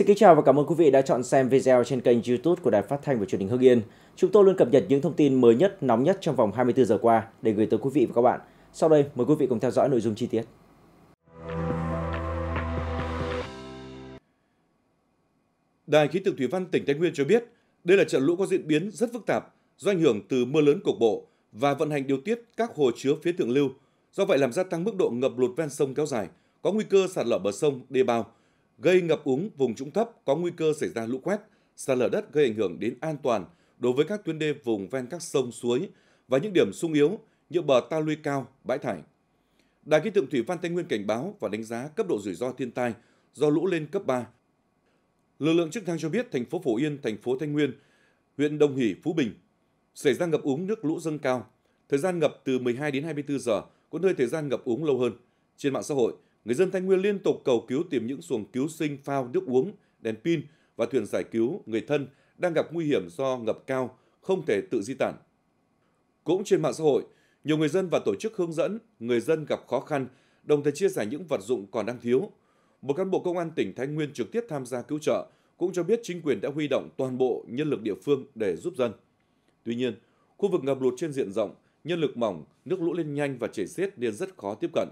Xin kính chào và cảm ơn quý vị đã chọn xem video trên kênh YouTube của Đài Phát thanh và Truyền hình Hưng Yên. Chúng tôi luôn cập nhật những thông tin mới nhất, nóng nhất trong vòng 24 giờ qua để gửi tới quý vị và các bạn. Sau đây, mời quý vị cùng theo dõi nội dung chi tiết. Đài khí tượng thủy văn tỉnh Thái Nguyên cho biết, đây là trận lũ có diễn biến rất phức tạp do ảnh hưởng từ mưa lớn cục bộ và vận hành điều tiết các hồ chứa phía thượng lưu, do vậy làm gia tăng mức độ ngập lụt ven sông kéo dài, có nguy cơ sạt lở bờ sông, đê bao gây ngập úng vùng trũng thấp có nguy cơ xảy ra lũ quét, sạt lở đất gây ảnh hưởng đến an toàn đối với các tuyến đê vùng ven các sông suối và những điểm sung yếu như bờ ta luy cao, bãi thải. Đài khí tượng thủy văn Tây Nguyên cảnh báo và đánh giá cấp độ rủi ro thiên tai do lũ lên cấp 3. Lực lượng chức năng cho biết thành phố Phổ Yên, thành phố Thanh Nguyên, huyện Đồng Hỷ, Phú Bình xảy ra ngập úng nước lũ dâng cao, thời gian ngập từ 12 đến 24 giờ, có nơi thời gian ngập úng lâu hơn. Trên mạng xã hội, Người dân Thái Nguyên liên tục cầu cứu tìm những xuồng cứu sinh, phao, nước uống, đèn pin và thuyền giải cứu người thân đang gặp nguy hiểm do ngập cao, không thể tự di tản. Cũng trên mạng xã hội, nhiều người dân và tổ chức hướng dẫn người dân gặp khó khăn, đồng thời chia sẻ những vật dụng còn đang thiếu. Một cán bộ công an tỉnh Thái Nguyên trực tiếp tham gia cứu trợ cũng cho biết chính quyền đã huy động toàn bộ nhân lực địa phương để giúp dân. Tuy nhiên, khu vực ngập lụt trên diện rộng, nhân lực mỏng, nước lũ lên nhanh và chảy xiết nên rất khó tiếp cận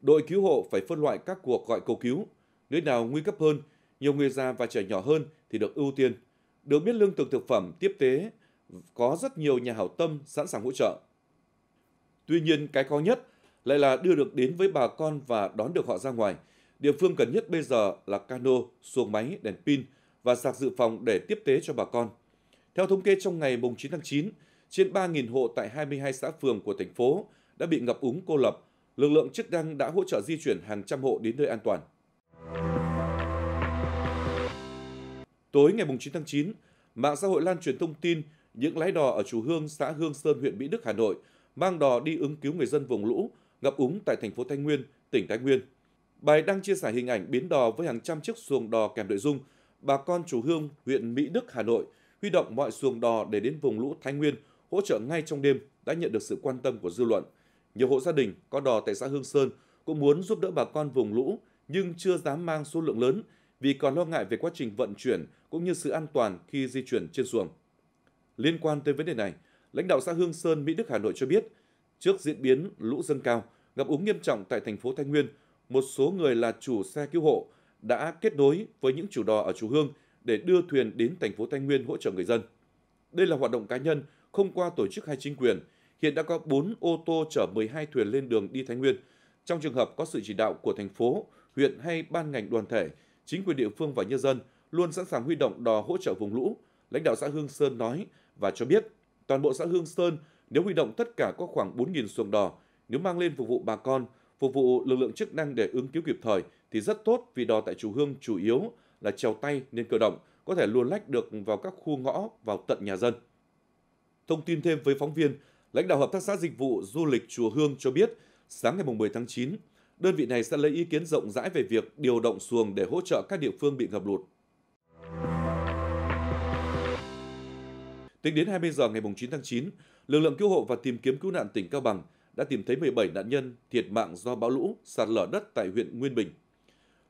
đội cứu hộ phải phân loại các cuộc gọi cầu cứu. Nơi nào nguy cấp hơn, nhiều người già và trẻ nhỏ hơn thì được ưu tiên. Được biết lương thực thực phẩm tiếp tế, có rất nhiều nhà hảo tâm sẵn sàng hỗ trợ. Tuy nhiên, cái khó nhất lại là đưa được đến với bà con và đón được họ ra ngoài. Địa phương cần nhất bây giờ là cano, xuồng máy, đèn pin và sạc dự phòng để tiếp tế cho bà con. Theo thống kê trong ngày 9 tháng 9, trên 3.000 hộ tại 22 xã phường của thành phố đã bị ngập úng cô lập lực lượng chức năng đã hỗ trợ di chuyển hàng trăm hộ đến nơi an toàn. Tối ngày 9 tháng 9, mạng xã hội lan truyền thông tin những lái đò ở Chùa Hương, xã Hương Sơn, huyện Mỹ Đức, Hà Nội mang đò đi ứng cứu người dân vùng lũ ngập úng tại thành phố Thái Nguyên, tỉnh Thái Nguyên. Bài đăng chia sẻ hình ảnh biến đò với hàng trăm chiếc xuồng đò kèm nội dung bà con chủ hương huyện Mỹ Đức, Hà Nội huy động mọi xuồng đò để đến vùng lũ Thái Nguyên hỗ trợ ngay trong đêm đã nhận được sự quan tâm của dư luận. Nhiều hộ gia đình có đò tại xã Hương Sơn cũng muốn giúp đỡ bà con vùng lũ nhưng chưa dám mang số lượng lớn vì còn lo ngại về quá trình vận chuyển cũng như sự an toàn khi di chuyển trên xuồng. Liên quan tới vấn đề này, lãnh đạo xã Hương Sơn, Mỹ Đức, Hà Nội cho biết, trước diễn biến lũ dâng cao, ngập úng nghiêm trọng tại thành phố Thanh Nguyên, một số người là chủ xe cứu hộ đã kết nối với những chủ đò ở Chùa Hương để đưa thuyền đến thành phố Thanh Nguyên hỗ trợ người dân. Đây là hoạt động cá nhân không qua tổ chức hay chính quyền – Hiện đã có 4 ô tô chở 12 thuyền lên đường đi Thái Nguyên. Trong trường hợp có sự chỉ đạo của thành phố, huyện hay ban ngành đoàn thể, chính quyền địa phương và nhân dân luôn sẵn sàng huy động đò hỗ trợ vùng lũ, lãnh đạo xã Hương Sơn nói và cho biết toàn bộ xã Hương Sơn nếu huy động tất cả có khoảng 4.000 xuồng đò, nếu mang lên phục vụ bà con, phục vụ lực lượng chức năng để ứng cứu kịp thời thì rất tốt vì đò tại chủ hương chủ yếu là trèo tay nên cơ động, có thể luồn lách được vào các khu ngõ, vào tận nhà dân. Thông tin thêm với phóng viên Lãnh đạo Hợp tác xã Dịch vụ Du lịch Chùa Hương cho biết, sáng ngày 10 tháng 9, đơn vị này sẽ lấy ý kiến rộng rãi về việc điều động xuồng để hỗ trợ các địa phương bị ngập lụt. Tính đến 20 giờ ngày 9 tháng 9, lực lượng cứu hộ và tìm kiếm cứu nạn tỉnh Cao Bằng đã tìm thấy 17 nạn nhân thiệt mạng do bão lũ sạt lở đất tại huyện Nguyên Bình.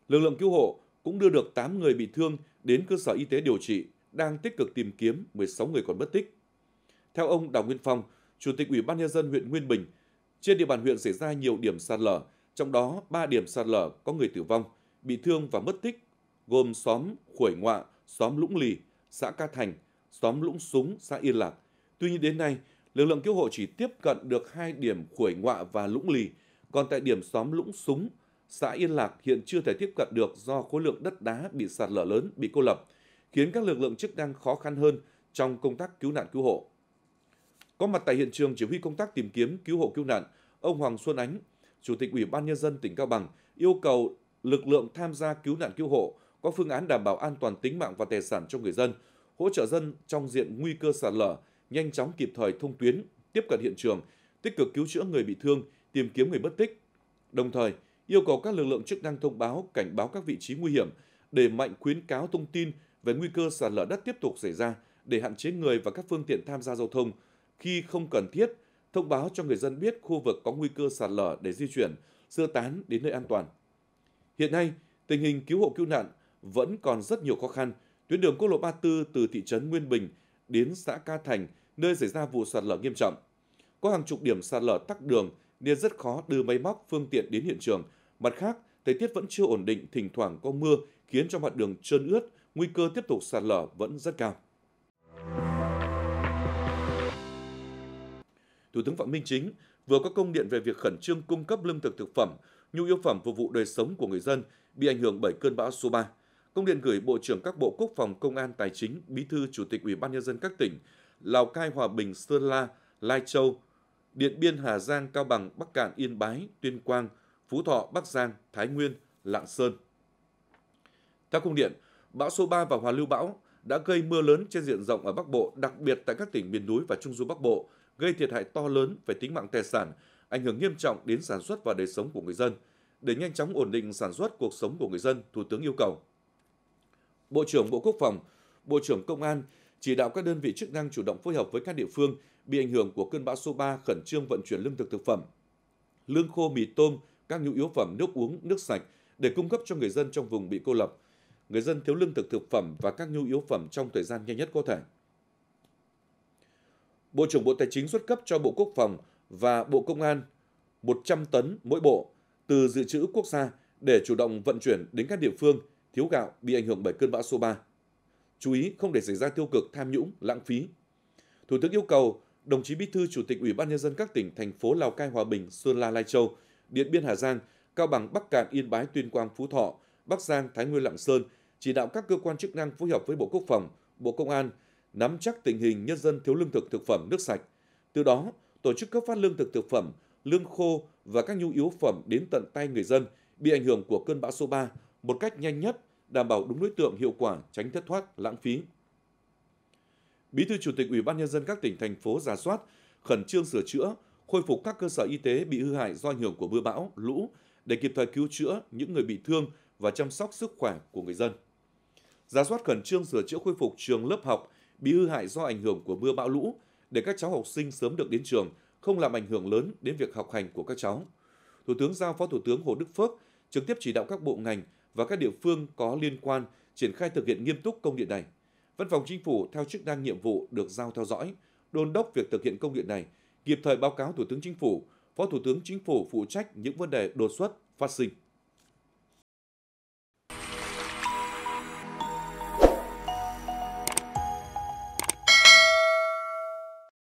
Lực lượng cứu hộ cũng đưa được 8 người bị thương đến cơ sở y tế điều trị, đang tích cực tìm kiếm 16 người còn mất tích. Theo ông Đào Nguyên Phong, Chủ tịch Ủy ban nhân dân huyện Nguyên Bình, trên địa bàn huyện xảy ra nhiều điểm sạt lở, trong đó 3 điểm sạt lở có người tử vong, bị thương và mất tích, gồm xóm Khuổi Ngoạ, xóm Lũng Lì, xã Ca Thành, xóm Lũng Súng, xã Yên Lạc. Tuy nhiên đến nay, lực lượng cứu hộ chỉ tiếp cận được hai điểm Khuổi Ngoạ và Lũng Lì, còn tại điểm xóm Lũng Súng, xã Yên Lạc hiện chưa thể tiếp cận được do khối lượng đất đá bị sạt lở lớn, bị cô lập, khiến các lực lượng chức năng khó khăn hơn trong công tác cứu nạn cứu hộ. Có mặt tại hiện trường chỉ huy công tác tìm kiếm, cứu hộ cứu nạn, ông Hoàng Xuân Ánh, Chủ tịch Ủy ban Nhân dân tỉnh Cao Bằng yêu cầu lực lượng tham gia cứu nạn cứu hộ có phương án đảm bảo an toàn tính mạng và tài sản cho người dân, hỗ trợ dân trong diện nguy cơ sạt lở, nhanh chóng kịp thời thông tuyến, tiếp cận hiện trường, tích cực cứu chữa người bị thương, tìm kiếm người mất tích. Đồng thời, yêu cầu các lực lượng chức năng thông báo, cảnh báo các vị trí nguy hiểm, để mạnh khuyến cáo thông tin về nguy cơ sạt lở đất tiếp tục xảy ra để hạn chế người và các phương tiện tham gia giao thông, khi không cần thiết, thông báo cho người dân biết khu vực có nguy cơ sạt lở để di chuyển, sơ tán đến nơi an toàn. Hiện nay, tình hình cứu hộ cứu nạn vẫn còn rất nhiều khó khăn. Tuyến đường quốc lộ 34 từ thị trấn Nguyên Bình đến xã Ca Thành, nơi xảy ra vụ sạt lở nghiêm trọng. Có hàng chục điểm sạt lở tắc đường nên rất khó đưa máy móc, phương tiện đến hiện trường. Mặt khác, thời tiết vẫn chưa ổn định, thỉnh thoảng có mưa khiến cho mặt đường trơn ướt, nguy cơ tiếp tục sạt lở vẫn rất cao. Thủ tướng Phạm Minh Chính vừa có công điện về việc khẩn trương cung cấp lương thực thực phẩm, nhu yếu phẩm phục vụ đời sống của người dân bị ảnh hưởng bởi cơn bão số 3. Công điện gửi Bộ trưởng các Bộ Quốc phòng, Công an, Tài chính, Bí thư Chủ tịch Ủy ban nhân dân các tỉnh Lào Cai, Hòa Bình, Sơn La, Lai Châu, Điện Biên, Hà Giang, Cao Bằng, Bắc Cạn, Yên Bái, Tuyên Quang, Phú Thọ, Bắc Giang, Thái Nguyên, Lạng Sơn. Theo công điện, bão số 3 và hoàn lưu bão đã gây mưa lớn trên diện rộng ở Bắc Bộ, đặc biệt tại các tỉnh miền núi và Trung du Bắc Bộ, gây thiệt hại to lớn về tính mạng tài sản, ảnh hưởng nghiêm trọng đến sản xuất và đời sống của người dân. Để nhanh chóng ổn định sản xuất cuộc sống của người dân, Thủ tướng yêu cầu Bộ trưởng Bộ Quốc phòng, Bộ trưởng Công an chỉ đạo các đơn vị chức năng chủ động phối hợp với các địa phương bị ảnh hưởng của cơn bão số 3 khẩn trương vận chuyển lương thực thực phẩm, lương khô mì tôm, các nhu yếu phẩm nước uống, nước sạch để cung cấp cho người dân trong vùng bị cô lập. Người dân thiếu lương thực thực phẩm và các nhu yếu phẩm trong thời gian nhanh nhất có thể. Bộ trưởng Bộ Tài chính xuất cấp cho Bộ Quốc phòng và Bộ Công an 100 tấn mỗi bộ từ dự trữ quốc gia để chủ động vận chuyển đến các địa phương thiếu gạo bị ảnh hưởng bởi cơn bão số 3. Chú ý không để xảy ra tiêu cực tham nhũng, lãng phí. Thủ tướng yêu cầu đồng chí Bí thư Chủ tịch Ủy ban nhân dân các tỉnh thành phố Lào Cai, Hòa Bình, Sơn La, Lai Châu, Điện Biên, Hà Giang, Cao Bằng, Bắc Cạn, Yên Bái, Tuyên Quang, Phú Thọ, Bắc Giang, Thái Nguyên, Lạng Sơn chỉ đạo các cơ quan chức năng phối hợp với Bộ Quốc phòng, Bộ Công an nắm chắc tình hình nhân dân thiếu lương thực thực phẩm nước sạch, từ đó tổ chức cấp phát lương thực thực phẩm, lương khô và các nhu yếu phẩm đến tận tay người dân bị ảnh hưởng của cơn bão số 3 một cách nhanh nhất, đảm bảo đúng đối tượng hiệu quả, tránh thất thoát, lãng phí. Bí thư Chủ tịch Ủy ban nhân dân các tỉnh thành phố giả soát, khẩn trương sửa chữa, khôi phục các cơ sở y tế bị hư hại do ảnh hưởng của mưa bão, lũ để kịp thời cứu chữa những người bị thương và chăm sóc sức khỏe của người dân. Giả soát khẩn trương sửa chữa khôi phục trường lớp học, bị hư hại do ảnh hưởng của mưa bão lũ để các cháu học sinh sớm được đến trường, không làm ảnh hưởng lớn đến việc học hành của các cháu. Thủ tướng giao Phó Thủ tướng Hồ Đức Phước trực tiếp chỉ đạo các bộ ngành và các địa phương có liên quan triển khai thực hiện nghiêm túc công điện này. Văn phòng Chính phủ theo chức năng nhiệm vụ được giao theo dõi, đôn đốc việc thực hiện công điện này, kịp thời báo cáo Thủ tướng Chính phủ, Phó Thủ tướng Chính phủ phụ trách những vấn đề đột xuất phát sinh.